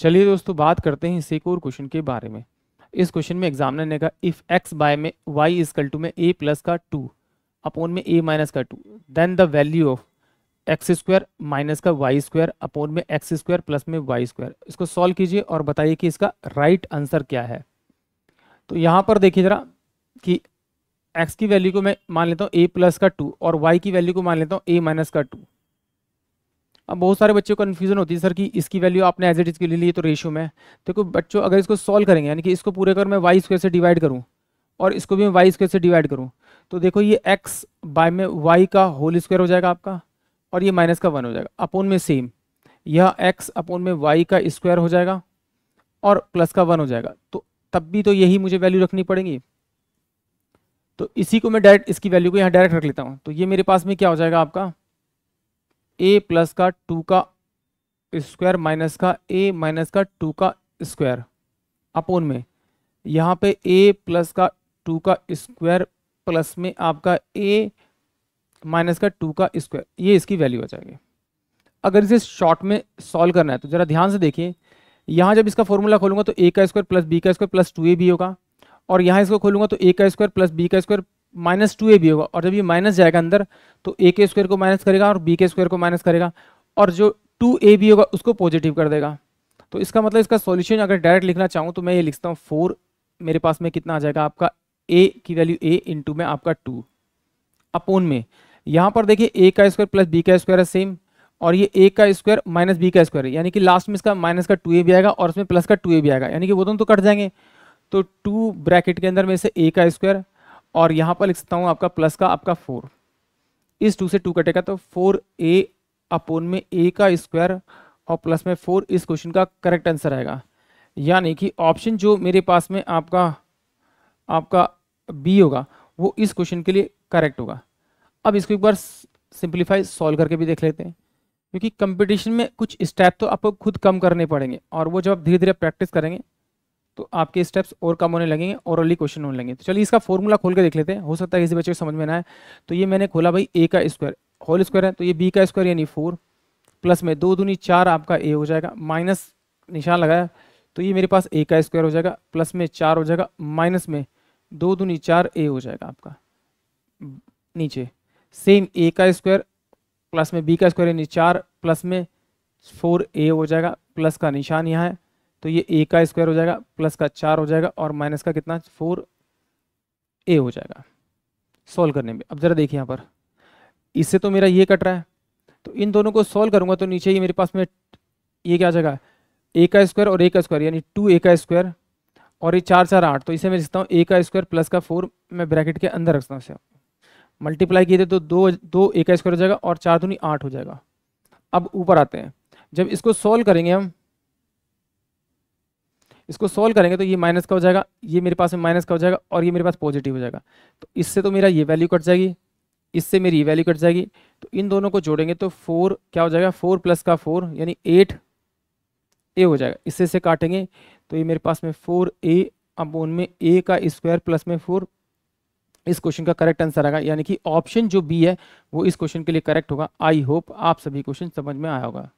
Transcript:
चलिए दोस्तों बात करते हैं इसी और क्वेश्चन के बारे में इस क्वेश्चन में एग्जामिनर ने कहा इफ एक्स बाय में वाई इजकल टू में ए प्लस का टू अपोन में ए माइनस का two then the value of x square minus का वाई स्क्वायर अपोन में एक्स स्क्वायर प्लस में वाई स्क्वायर इसको सॉल्व कीजिए और बताइए कि इसका राइट right आंसर क्या है तो यहाँ पर देखिए जरा कि एक्स की वैल्यू को मैं मान लेता हूँ ए प्लस का टू और वाई की वैल्यू को मान लेता हूँ ए माइनस का टू अब बहुत सारे बच्चों को कन्फ्यूजन होती है सर कि इसकी वैल्यू आपने एज एट इज़ के लिए ली तो रेशियो में देखो बच्चों अगर इसको सॉल्व करेंगे यानी कि इसको पूरे कर मैं वाई स्क्वेयर से डिवाइड करूँ और इसको भी मैं वाई स्क्वेयर से डिवाइड करूँ तो देखो ये एक्स बाय में वाई का होल स्क्वायर हो जाएगा आपका और ये माइनस का वन हो जाएगा अपोन में सेम यह एक्स अपोन में वाई का स्क्वायर हो जाएगा और प्लस का वन हो जाएगा तो तब भी तो यही मुझे वैल्यू रखनी पड़ेगी तो इसी को मैं डायरेक्ट इसकी वैल्यू को यहाँ डायरेक्ट रख लेता हूँ तो ये मेरे पास में क्या हो जाएगा आपका ए प्लस का टू का स्क्वायर माइनस का ए माइनस का टू का स्क्वायर अपोन में यहाँ पे ए प्लस का टू का स्क्वायर प्लस में आपका ए माइनस का टू का स्क्वायर ये इसकी वैल्यू आ जाएगी अगर इसे शॉर्ट में सॉल्व करना है तो ज़रा ध्यान से देखिए यहाँ जब इसका फॉर्मूला खोलूंगा तो ए का स्क्वायर प्लस बी का स्क्वायर प्लस टू ए भी होगा और यहाँ इसको खोलूंगा तो ए का स्क्वायर प्लस बी का स्क्वायर माइनस टू ए भी होगा और जब ये माइनस जाएगा अंदर तो ए के स्क्वायर को माइनस करेगा और बी के स्क्वायर को माइनस करेगा और जो टू ए भी होगा उसको पॉजिटिव कर देगा तो इसका मतलब इसका सॉल्यूशन अगर डायरेक्ट लिखना चाहूँ तो मैं ये लिखता हूँ फोर मेरे पास में कितना आ जाएगा आपका ए की वैल्यू ए इंटू में आपका टू अपोन में यहाँ पर देखिए ए का स्क्वायर प्लस बी का स्क्वायर है सेम और ये ए का स्क्वायर माइनस बी का स्क्वायर है यानी कि लास्ट में इसका माइनस का टू ए भी आएगा और इसमें प्लस का टू ए भी आएगा यानी कि वो दोनों तो कट जाएंगे तो टू ब्रैकेट के अंदर में से ए का स्क्वायर और यहाँ पर लिख सकता हूँ आपका प्लस का आपका फोर इस टू से टू कटेगा तो फोर ए अपोन में ए का स्क्वायर और प्लस में फोर इस क्वेश्चन का करेक्ट आंसर आएगा यानी कि ऑप्शन जो मेरे पास में आपका आपका बी होगा वो इस क्वेश्चन के लिए करेक्ट होगा अब इसको एक बार सिंप्लीफाई सॉल्व करके भी देख लेते हैं क्योंकि कंपटीशन में कुछ स्टेप तो आपको खुद कम करने पड़ेंगे और वो जब आप धीरे धीरे प्रैक्टिस करेंगे तो आपके स्टेप्स और कम होने लगेंगे और अली क्वेश्चन होने लगेंगे तो चलिए इसका फॉर्मूला खोल के देख लेते हैं हो सकता है किसी बच्चे को समझ में ना आए तो ये मैंने खोला भाई ए का स्क्वायर होल स्क्वायर है तो ये बी का स्क्वायर यानी फोर प्लस में दो दूनी चार आपका ए हो जाएगा माइनस निशान लगाया तो ये मेरे पास ए का स्क्वायर हो जाएगा प्लस में चार हो जाएगा माइनस में दो दूनी चार ए हो जाएगा आपका नीचे सेम ए का स्क्वायर प्लस में बी का स्क्वायर यानी चार प्लस में फोर ए हो जाएगा प्लस का निशान यहाँ है तो ये ए का स्क्वायर हो जाएगा प्लस का चार हो जाएगा और माइनस का कितना फोर ए हो जाएगा सॉल्व करने में अब जरा देखिए यहाँ पर इससे तो मेरा ये कट रहा है तो इन दोनों को सॉल्व करूंगा तो नीचे ये मेरे पास में ये क्या आ जाएगा ए का स्क्वायर और ए का स्क्वायर यानी टू ए का स्क्वायर और ये चार चार आठ तो इसे मैं लिखता हूँ ए का स्क्वायर प्लस का फोर मैं ब्रैकेट के अंदर रखता हूँ इसे मल्टीप्लाई किए थे तो दो दो ए का स्क्वायर हो जाएगा और चार दूनी आठ हो जाएगा अब ऊपर आते हैं जब इसको सॉल्व करेंगे हम इसको सोल्व करेंगे तो ये माइनस का हो जाएगा ये मेरे पास में माइनस का हो जाएगा और ये मेरे पास पॉजिटिव हो जाएगा तो इससे तो मेरा ये वैल्यू कट जाएगी इससे मेरी ये वैल्यू कट जाएगी तो इन दोनों को जोड़ेंगे तो फोर क्या हो जाएगा फोर प्लस का फोर यानी एट ए हो जाएगा इससे से काटेंगे तो ये मेरे पास में फोर ए अब उनमें ए का स्क्वायर प्लस में फोर इस क्वेश्चन का करेक्ट आंसर आएगा यानी कि ऑप्शन जो बी है वो इस क्वेश्चन के लिए करेक्ट होगा आई होप आप सभी क्वेश्चन समझ में आया होगा